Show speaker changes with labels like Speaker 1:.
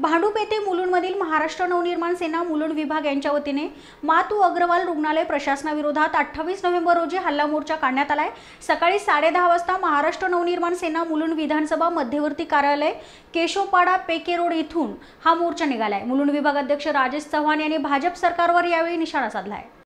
Speaker 1: भांडूप येथे मुलुंडमधील महाराष्ट्र नवनिर्माण सेना मुलुंड विभाग यांच्या वतीने मातू अग्रवाल रुग्णालय प्रशासनाविरोधात अठ्ठावीस नोव्हेंबर रोजी हल्ला मोर्चा काढण्यात आलाय सकाळी साडेदहा वाजता महाराष्ट्र नवनिर्माण सेना मुलुंड विधानसभा मध्यवर्ती कार्यालय केशोपाडा पेके रोड इथून हा मोर्चा निघालाय मुलुंड विभाग अध्यक्ष राजेश चव्हाण यांनी भाजप सरकारवर यावेळी निशाणा साधला आहे